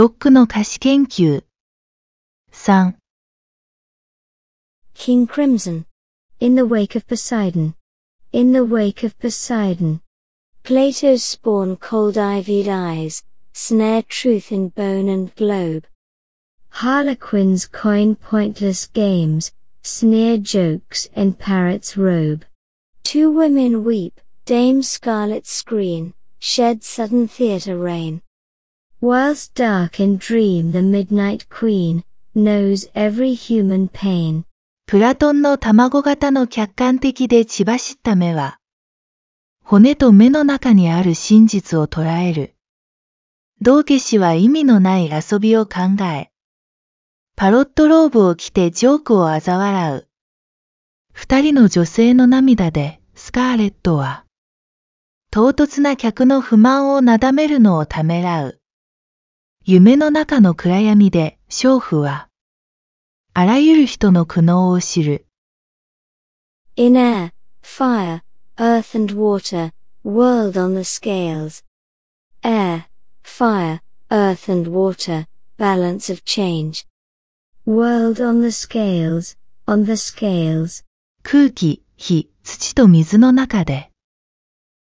ロックの歌詞研究。3 King Crimson. In the wake of Poseidon. In the wake of Poseidon. Plato's spawn cold ivied eyes, snare truth in bone and globe. Harlequins coin pointless games, sneer jokes in parrots robe. Two women weep, Dame Scarlet screen, shed sudden theatre rain. Whilst dark in dream the midnight queen knows every human pain. プラトンの卵型の客観的で血走った目は、骨と目の中にある真実を捉える。道化師は意味のない遊びを考え、パロットローブを着てジョークを嘲笑う。二人の女性の涙でスカーレットは、唐突な客の不満をなだめるのをためらう。夢の中の暗闇で、娼婦は、あらゆる人の苦悩を知る。In air, fire, earth and water, world on the scales. Air, fire, earth and water, balance of change. World on the scales, on the scales. 空気、火、土と水の中で。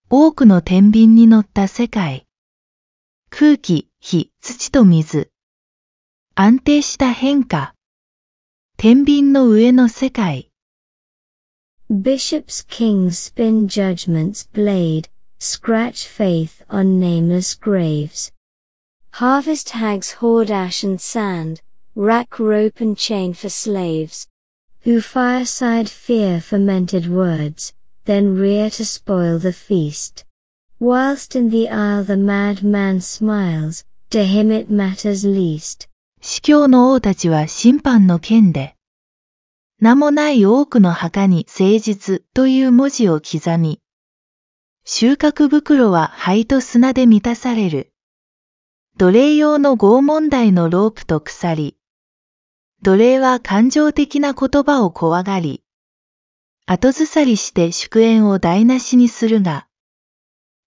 多くの天秤に乗った世界。空気、火、土と水。安定した変化。天秤の上の世界。Bishop's kings spin judgment's blade, scratch faith on nameless graves. Harvest hags hoard ash and sand, rack rope and chain for slaves. Who fireside fear fermented words, then rear to spoil the feast. Whilst in the isle the madman smiles, To him it matters least. 司教の王たちは審判の剣で、名もない多くの墓に誠実という文字を刻み、収穫袋は灰と砂で満たされる。奴隷用の拷問台のロープと鎖。奴隷は感情的な言葉を怖がり、後ずさりして祝宴を台無しにするが、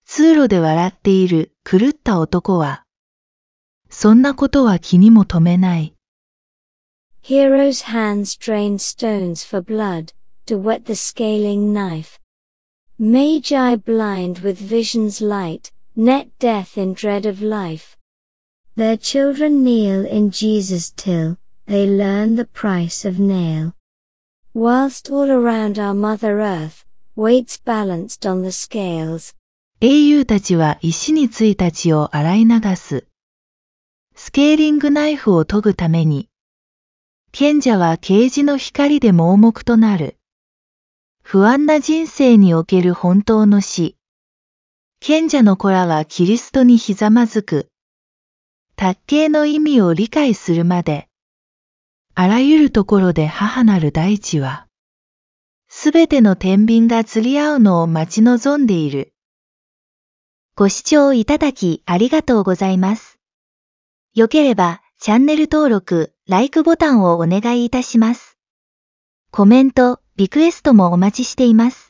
通路で笑っている狂った男は、そんなことは気にも留めない。Hero's hands d r a i n stones for blood, to wet the scaling knife. Magi blind with vision's light, net death in dread of life. Their children kneel in Jesus till they learn the price of nail. Whilst all around our mother earth, weights balanced on the scales. 英雄たちは石についた血を洗い流す。スケーリングナイフを研ぐために、賢者は啓示の光で盲目となる。不安な人生における本当の死。賢者の子らはキリストにひざまずく。卓形の意味を理解するまで、あらゆるところで母なる大地は、すべての天秤が釣り合うのを待ち望んでいる。ご視聴いただきありがとうございます。良ければ、チャンネル登録、LIKE ボタンをお願いいたします。コメント、リクエストもお待ちしています。